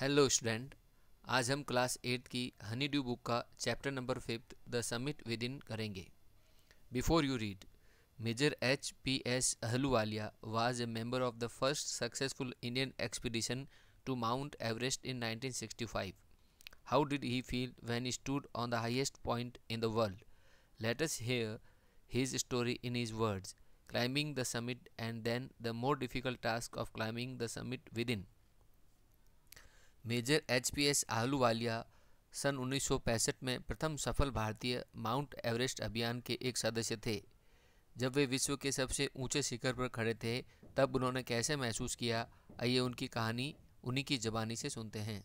Hello student आज हम class eight की हनी ड्यू बुक का chapter number fifth the summit within करेंगे before you read major H P S Ahluwalia was a member of the first successful Indian expedition to Mount Everest in 1965. Sixty five how did he feel when stood on the highest point in the world let's hear his story in his words climbing the summit and then the more difficult task of climbing the summit within major H P S Ahluwalia सन 1965 में प्रथम सफल भारतीय mount Everest अभियान के एक सदस्य थे जब वे विश्व के सबसे ऊंचे शिखर पर खड़े थे तब उन्होंने कैसे महसूस किया आइए उनकी कहानी उन्हीं की जबानी से सुनते हैं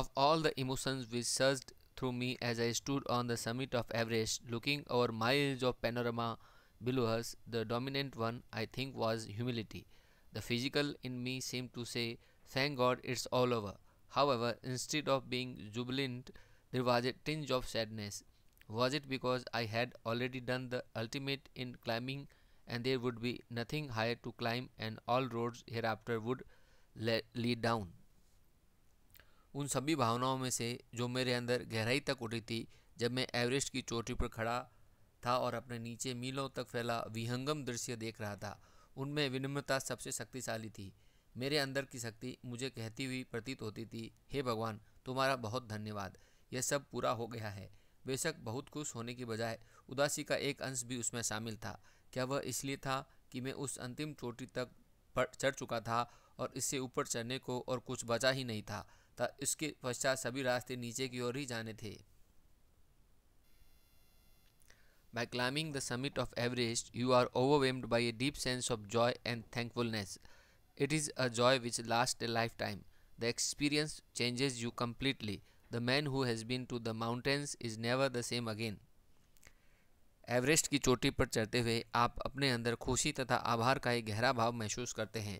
of all the emotions which surge through me as I stood on the summit of Everest looking over miles of panorama below us the dominant one I think was humility The physical in me seemed to say, Thank God it's all over. However, instead of being jubilant, there was a tinge of sadness. Was it because I had already done the ultimate in climbing and there would be nothing higher to climb and all roads hereafter would lead down? उन सभी भावनाओं में से जो मेरे अंदर गहराई तक उठी थी जब मैं एवरेस्ट की चोटी पर खड़ा था और अपने नीचे मीलों तक फैला विहंगम दृश्य देख रहा था उनमें विनम्रता सबसे शक्तिशाली थी मेरे अंदर की शक्ति मुझे कहती हुई प्रतीत होती थी हे भगवान तुम्हारा बहुत धन्यवाद यह सब पूरा हो गया है बेशक बहुत खुश होने की बजाय उदासी का एक अंश भी उसमें शामिल था क्या वह इसलिए था कि मैं उस अंतिम चोटी तक चढ़ चुका था और इससे ऊपर चढ़ने को और कुछ बचा ही नहीं था इसके पश्चात सभी रास्ते नीचे की ओर ही जाने थे By climbing the summit of Everest, you are overwhelmed by a deep sense of joy and thankfulness. It is a joy which lasts a lifetime. The experience changes you completely. The man who has been to the mountains is never the same again. Everest की चोटी पर चढ़ते हुए आप अपने अंदर खुशी तथा आभार का एक गहरा भाव महसूस करते हैं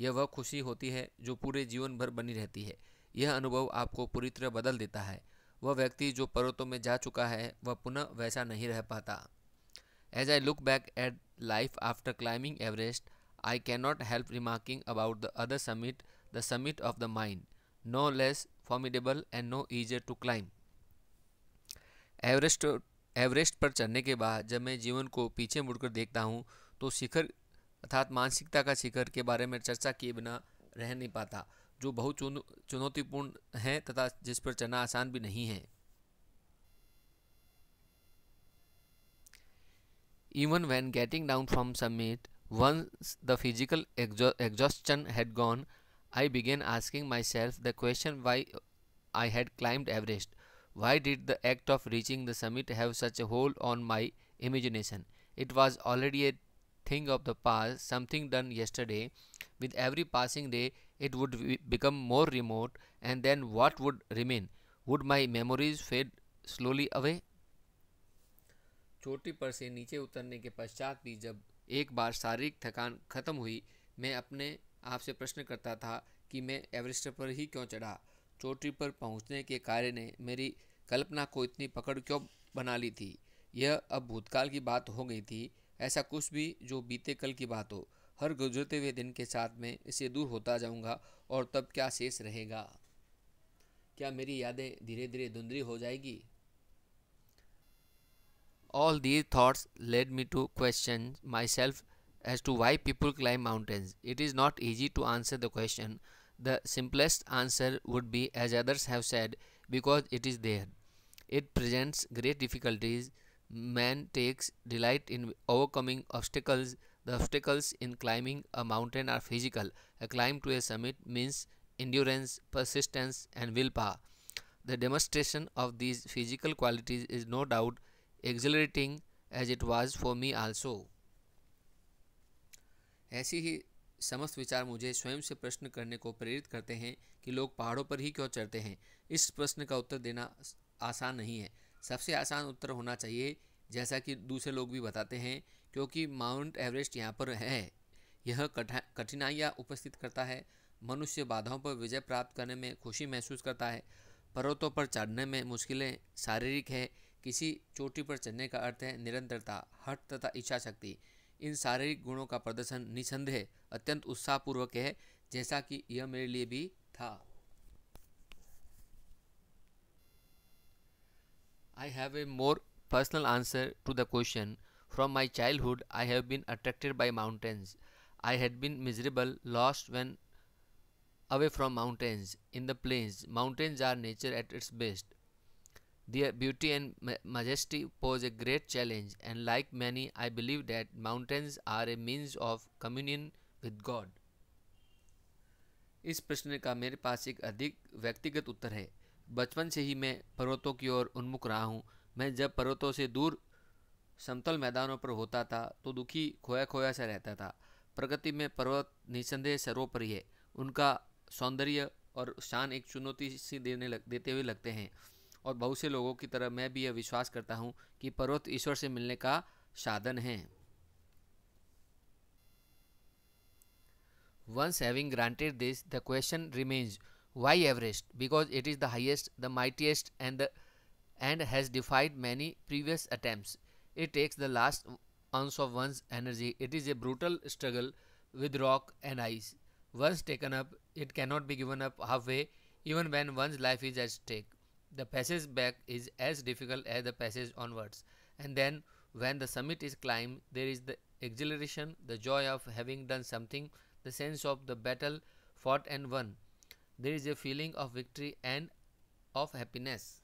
यह वह खुशी होती है जो पूरे जीवन भर बनी रहती है यह अनुभव आपको पूरी तरह बदल देता है वह व्यक्ति जो पर्वतों में जा चुका है वह पुनः वैसा नहीं रह पाता as I look back at life after climbing Everest I can not help remarking about the other summit the summit of the mind no less formidable and no easier to climb Everest Everest पर चढ़ने के बाद जब मैं जीवन को पीछे मुड़कर देखता हूँ तो शिखर अर्थात मानसिकता का शिखर के बारे में चर्चा किए बिना रह नहीं पाता जो बहुत चुनौतीपूर्ण है तथा जिस पर चलना आसान भी नहीं है even when getting down from summit once the physical exhaustion had gone I began asking my self the question why I had climbed Everest why did the act of reaching the summit have such a hold on my imagination it was already a thing of the past something done yesterday with every passing day it would become more remote and then what would remain? Would my memories fade slowly away? चोटी पर से नीचे उतरने के पश्चात भी जब एक बार शारीरिक थकान खत्म हुई मैं अपने आप से प्रश्न करता था कि मैं एवरेस्ट पर ही क्यों चढ़ा चोटी पर पहुंचने के कार्य ने मेरी कल्पना को इतनी पकड़ क्यों बना ली थी यह अब भूतकाल की बात हो गई थी ऐसा कुछ भी जो बीते कल की बात हो हर गुजरते हुए दिन के साथ में इसे दूर होता जाऊंगा और तब क्या शेष रहेगा क्या मेरी यादें धीरे धीरे धुंधली हो जाएगी all these thoughts led me to question my self as to why people climb mountains it is not easy to answer the question the simplest answer would be as others have said because it is there it presents great difficulties man takes delight in overcoming obstacles The obstacles in climbing a mountain are physical. A climb to a summit means endurance, persistence, and willpower. The demonstration of these physical qualities is no doubt exhilarating as it was for me also. ऐसी ही समस्त विचार मुझे स्वयं से प्रश्न करने को प्रेरित करते हैं कि लोग पहाड़ों पर ही क्यों चढ़ते हैं इस प्रश्न का उत्तर देना आसान नहीं है सबसे आसान उत्तर होना चाहिए जैसा कि दूसरे लोग भी बताते हैं क्योंकि माउंट एवरेस्ट यहाँ पर है यह कठिनाइयाँ उपस्थित करता है मनुष्य बाधाओं पर विजय प्राप्त करने में खुशी महसूस करता है पर्वतों पर चढ़ने में मुश्किलें शारीरिक है किसी चोटी पर चढ़ने का अर्थ है निरंतरता हट तथा इच्छा शक्ति इन शारीरिक गुणों का प्रदर्शन निसंदेह अत्यंत उत्साहपूर्वक है जैसा कि यह मेरे लिए भी था I have a more personal answer to the question From my childhood, I have been attracted by mountains. I had been miserable, lost when away from mountains, in the plains. Mountains are nature at its best. Their beauty and majesty pose a great challenge, and like many, I believe that mountains are a means of communion with God. इस प्रश्न का मेरे पास एक अधिक व्यक्तिगत उत्तर है बचपन से ही मैं पर्वतों की ओर उन्मुख रहा हूँ मैं जब पर्वतों से दूर समतल मैदानों पर होता था तो दुखी खोया खोया सा रहता था प्रगति में पर्वत निसंदेह सर्वोपरि है उनका सौंदर्य और शान एक चुनौती सी देने लग, देते हुए लगते हैं और बहुत से लोगों की तरह मैं भी यह विश्वास करता हूँ कि पर्वत ईश्वर से मिलने का साधन है once having granted this the question remains why Everest because it is the highest the mightiest and and has defied many previous attempt It takes the last ounce of one's energy. It is a brutal struggle with rock and ice. Once taken up, it cannot be given up halfway, even when one's life is at stake. The passage back is as difficult as the passage onwards. And then, when the summit is climbed, there is the exhilaration, the joy of having done something, the sense of the battle fought and won. There is a feeling of victory and of happiness.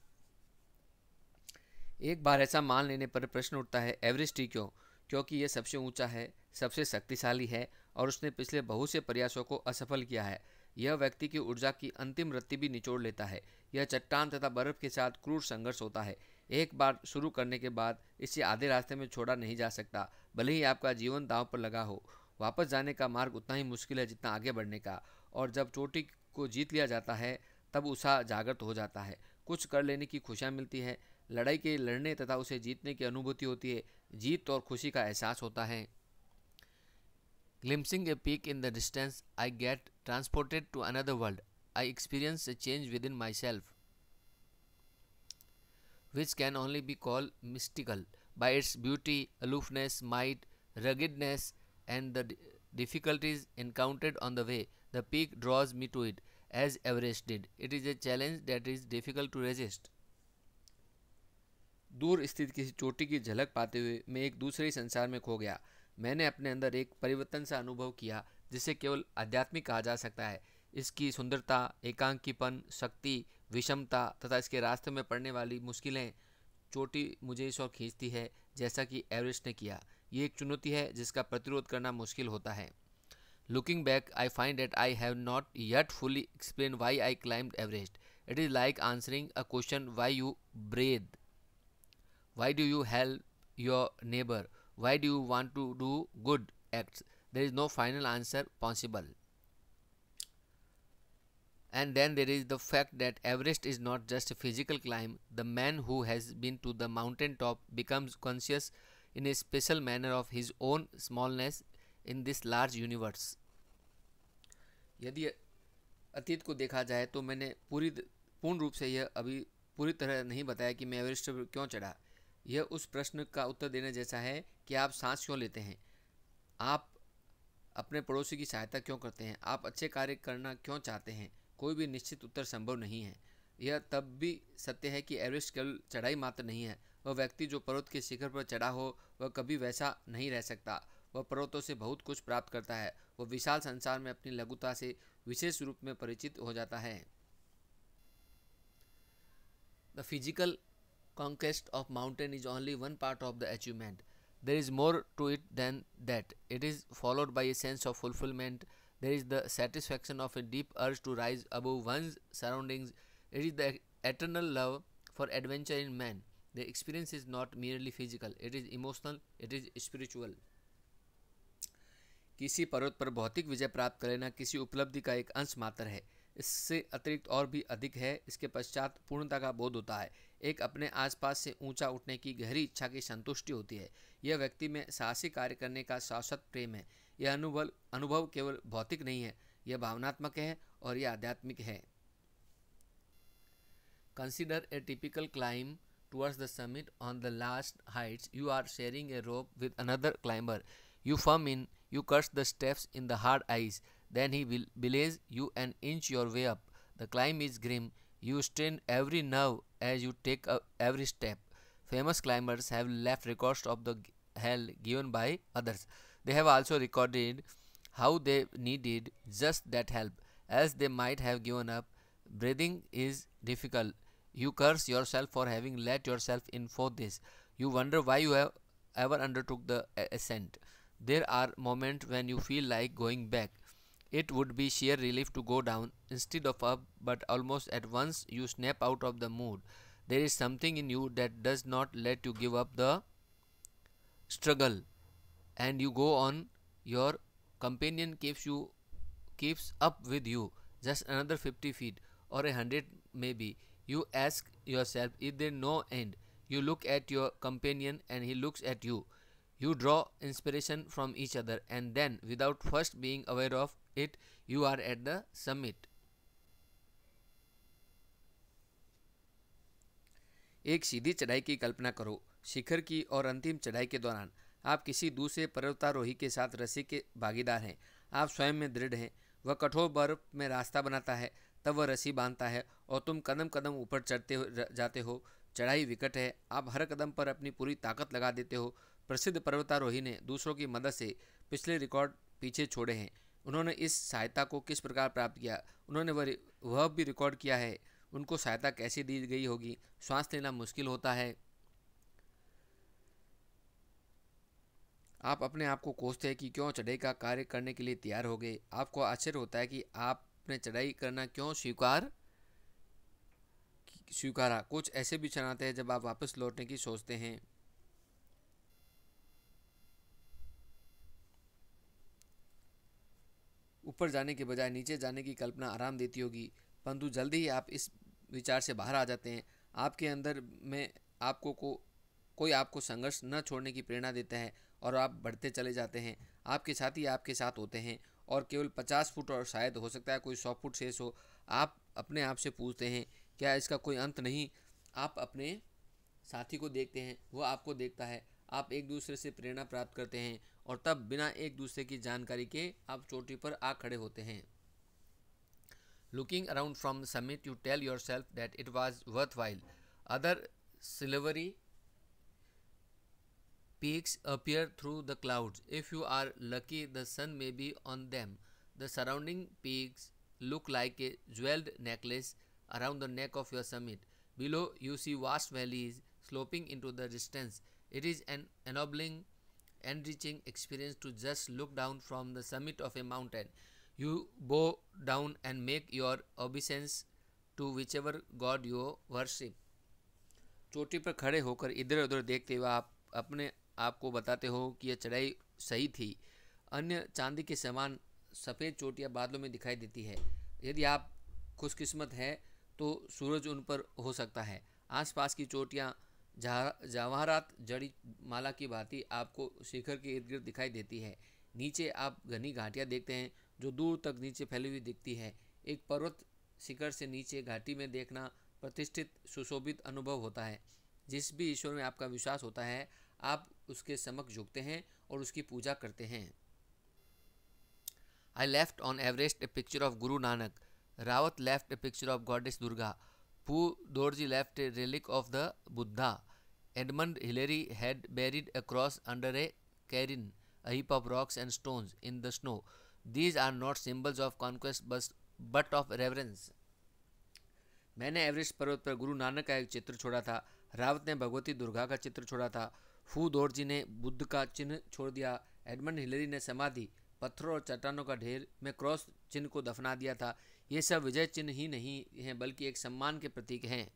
एक बार ऐसा मान लेने पर प्रश्न उठता है Everest ही क्यों क्योंकि यह सबसे ऊंचा है सबसे शक्तिशाली है और उसने पिछले बहुत से प्रयासों को असफल किया है यह व्यक्ति की ऊर्जा की अंतिम रत्ती भी निचोड़ लेता है यह चट्टान तथा बर्फ के साथ क्रूर संघर्ष होता है एक बार शुरू करने के बाद इसे आधे रास्ते में छोड़ा नहीं जा सकता भले ही आपका जीवन दाव पर लगा हो वापस जाने का मार्ग उतना ही मुश्किल है जितना आगे बढ़ने का और जब चोटी को जीत लिया जाता है तब उषा जागृत हो जाता है कुछ कर लेने की खुशियाँ मिलती है लड़ाई के लड़ने तथा उसे जीतने की अनुभूति होती है जीत और खुशी का एहसास होता है glimpsing a peak in the distance I get transported to another world I experience a change within my self which can only be call mystical by its beauty aloofness might ruggedness and the difficulties encountered on the way the peak draws me to it as Everest did it is a challenge that is difficult to resist दूर स्थित किसी चोटी की झलक पाते हुए मैं एक दूसरे संसार में खो गया मैंने अपने अंदर एक परिवर्तन सा अनुभव किया जिसे केवल आध्यात्मिक कहा जा सकता है इसकी सुंदरता एकांकीपन शक्ति विषमता तथा इसके रास्ते में पड़ने वाली मुश्किलें चोटी मुझे इस ओर खींचती है जैसा कि एवरेस्ट ने किया ये एक चुनौती है जिसका प्रतिरोध करना मुश्किल होता है looking back I find that I have not yet fully explain why I climbed Everest it is like answering a question why you breathe why do you help your neighbor why do you want to do good acts there is no final answer possible and then there is the fact that Everest is not just a physical climb. The man who has been to the mountain top becomes conscious in a special manner of his own smallness in this large universe. यदि अतीत को देखा जाए तो मैंने पूरी पूर्ण रूप से यह अभी पूरी तरह नहीं बताया कि मैं एवरेस्ट क्यों चढ़ा यह उस प्रश्न का उत्तर देने जैसा है कि आप सांस क्यों लेते हैं आप अपने पड़ोसी की सहायता क्यों करते हैं आप अच्छे कार्य करना क्यों चाहते हैं कोई भी निश्चित उत्तर संभव नहीं है यह तब भी सत्य है कि एवरेस्ट केवल चढ़ाई मात्र नहीं है वह व्यक्ति जो पर्वत के शिखर पर चढ़ा हो वह कभी वैसा नहीं रह सकता वह पर्वतों से बहुत कुछ प्राप्त करता है वह विशाल संसार में अपनी लघुता से विशेष रूप में परिचित हो जाता है the physical conquest of mountain is only one part of the achievement. There is more to it than that. It is followed by a sense of fulfillment. There is the satisfaction of a deep urge to rise above one's surroundings. It is the eternal love for adventure in man. The experience is not merely physical, it is emotional, it is spiritual. किसी पर्वत पर भौतिक विजय प्राप्त कर लेना किसी उपलब्धि का एक अंश मात्र है इससे अतिरिक्त और भी अधिक है इसके पश्चात पूर्णता का बोध होता है एक अपने आसपास से ऊंचा उठने की गहरी इच्छा की संतुष्टि होती है यह व्यक्ति में साहसिक कार्य करने का शाश्वत प्रेम है यह अनुभव अनुभव केवल भौतिक नहीं है यह भावनात्मक है और यह आध्यात्मिक है consider a typical climb towards the summit on the last heights you are sharing a rope with another climber you firm in you curse the steps in the hard ice then he will belays you an inch your way up the climb is grim You strain every nerve as you take every step. Famous climbers have left records of the hell given by others. They have also recorded how they needed just that help, as they might have given up. Breathing is difficult. You curse yourself for having let yourself in for this. You wonder why you have ever undertook the ascent. There are moments when you feel like going back it would be sheer relief to go down instead of up, but almost at once you snap out of the mood. There is something in you that does not let you give up the struggle and you go on your companion keeps you keeps up with you just another 50 feet or a hundred maybe you ask yourself is there no end you look at your companion and he looks at you you draw inspiration from each other and then without first being aware of it you are at the summit एक सीधी चढ़ाई की कल्पना करो शिखर की और अंतिम चढ़ाई के दौरान आप किसी दूसरे पर्वतारोही के साथ रस्सी के भागीदार हैं आप स्वयं में दृढ़ हैं वह कठोर बर्फ में रास्ता बनाता है तब वह रस्सी बांधता है और तुम कदम कदम ऊपर चढ़ते जाते हो चढ़ाई विकट है आप हर कदम पर अपनी पूरी ताकत लगा देते हो प्रसिद्ध पर्वतारोही ने दूसरों की मदद से पिछले रिकॉर्ड पीछे छोड़े हैं उन्होंने इस सहायता को किस प्रकार प्राप्त किया उन्होंने वह वह भी रिकॉर्ड किया है उनको सहायता कैसे दी गई होगी श्वास लेना मुश्किल होता है आप अपने आप को कोसते हैं कि क्यों चढ़ाई का कार्य करने के लिए तैयार हो गए आपको आश्चर्य होता है कि आपने चढ़ाई करना क्यों स्वीकार स्वीकारा कुछ ऐसे भी क्षण आते हैं जब आप वापस लौटने की सोचते हैं ऊपर जाने के बजाय नीचे जाने की कल्पना आराम देती होगी परंतु जल्दी ही आप इस विचार से बाहर आ जाते हैं आपके अंदर में आपको को कोई आपको संघर्ष न छोड़ने की प्रेरणा देता है और आप बढ़ते चले जाते हैं आपके साथी आपके साथ होते हैं और केवल पचास फुट और शायद हो सकता है कोई सौ फुट शेष हो आप अपने आप से पूछते हैं क्या इसका कोई अंत नहीं आप अपने साथी को देखते हैं वह आपको देखता है आप एक दूसरे से प्रेरणा प्राप्त करते हैं और तब बिना एक दूसरे की जानकारी के आप चोटी पर आ खड़े होते हैं looking around from summit you tell your self that it was worthwhile other silvery peaks appear through the clouds if you are lucky the sun may be on them the surrounding peaks look like a jewelled necklace around the neck of your summit below you see vast valleys sloping into the distance it is an ennobling enriching experience to just look down from the summit of a mountain. You bow down and make your obeisance to whichever god you worship. चोटी पर खड़े होकर इधर उधर देखते हुए आप अपने आप को बताते हो कि यह चढ़ाई सही थी अन्य चांदी के समान सफ़ेद चोटियां बादलों में दिखाई देती है यदि आप खुशकिस्मत हैं तो सूरज उन पर हो सकता है आसपास की चोटियां जवाहरात जड़ी माला की भांति आपको शिखर के इर्द गिर्द दिखाई देती है नीचे आप घनी घाटियाँ देखते हैं जो दूर तक नीचे फैली हुई दिखती है एक पर्वत शिखर से नीचे घाटी में देखना प्रतिष्ठित सुशोभित अनुभव होता है जिस भी ईश्वर में आपका विश्वास होता है आप उसके समक्ष झुकते हैं और उसकी पूजा करते हैं I left on Everest a picture of Guru Nanak Rawat left a picture of goddess Durga Pu Dorji left a relic of the Buddha. Edmund Hillary had buried a cross under a cairn, a heap of rocks and stones in the snow. These are not symbols of conquest but, but of reverence. मैंने Everest पर्वत पर गुरु नानक का एक चित्र छोड़ा था रावत ने भगवती दुर्गा का चित्र छोड़ा था फू दौर जी ने बुद्ध का चिन्ह छोड़ दिया एडमंड हिलरी ने समाधि पत्थरों और चट्टानों का ढेर में क्रॉस चिन्ह को दफना दिया था ये सब विजय चिन्ह ही नहीं हैं बल्कि एक सम्मान के प्रतीक हैं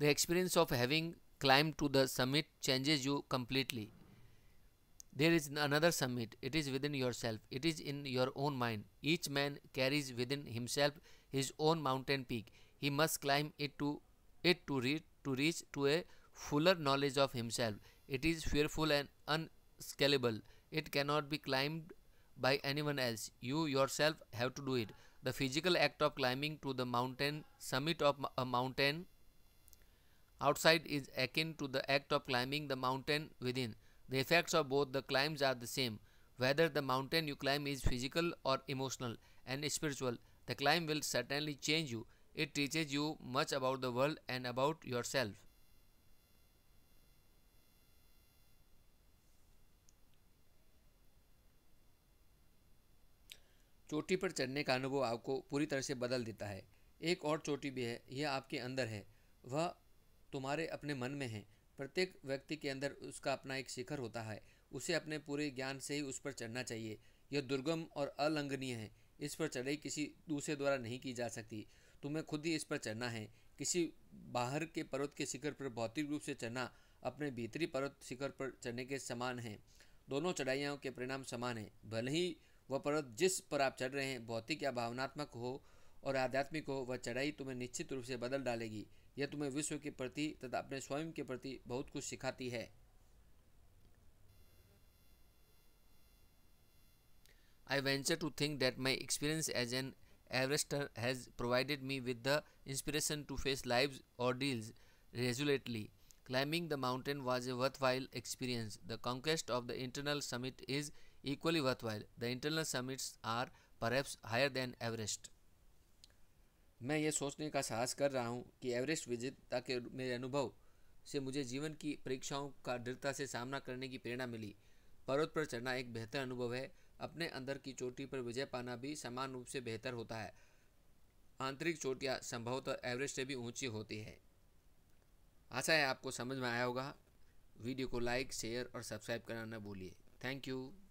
the experience of having climb to the summit changes you completely there is another summit it is within your self it is in your own mind each man carries within himself his own mountain peak he must climb it to it to reach to reach to a fuller knowledge of himself it is fearful and unscalable it cannot be climbed by anyone else. You yourself have to do it. The physical act of climbing to the mountain, summit of a mountain outside is akin to the act of climbing the mountain within. The effects of both the climbs are the same. Whether the mountain you climb is physical or emotional and spiritual, the climb will certainly change you. It teaches you much about the world and about yourself. चोटी पर चढ़ने का अनुभव आपको पूरी तरह से बदल देता है एक और चोटी भी है यह आपके अंदर है वह तुम्हारे अपने मन में है प्रत्येक व्यक्ति के अंदर उसका अपना एक शिखर होता है उसे अपने पूरे ज्ञान से ही उस पर चढ़ना चाहिए यह दुर्गम और अलंघनीय है इस पर चढ़ाई किसी दूसरे द्वारा नहीं की जा सकती तुम्हें खुद ही इस पर चढ़ना है किसी बाहर के पर्वत के शिखर पर भौतिक रूप से चढ़ना अपने भीतरी पर्वत शिखर पर चढ़ने के समान है दोनों चढ़ाइयों के परिणाम समान हैं भले ही वह पर्वत जिस पर आप चढ़ रहे हैं भौतिक या भावनात्मक हो और आध्यात्मिक हो वह चढ़ाई तुम्हें निश्चित रूप से बदल डालेगी यह तुम्हें विश्व के प्रति तथा अपने स्वयं के प्रति बहुत कुछ सिखाती है I venture to think that my experience as an Everester has provided me with the inspiration to face life और deals resolutely climbing the mountain was a worthwhile experience the conquest of the internal summit is equally worthwhile. The internal summits are perhaps higher than Everest. मैं ये सोचने का साहस कर रहा हूँ कि एवरेस्ट विजेता के मेरे अनुभव से मुझे जीवन की परीक्षाओं का दृढ़ता से सामना करने की प्रेरणा मिली पर्वत पर चढ़ना एक बेहतर अनुभव है अपने अंदर की चोटी पर विजय पाना भी समान रूप से बेहतर होता है आंतरिक चोटियाँ संभवतः एवरेस्ट से भी ऊंची होती है आशा है आपको समझ में आया होगा वीडियो को लाइक शेयर और सब्सक्राइब करना न भूलिए थैंक यू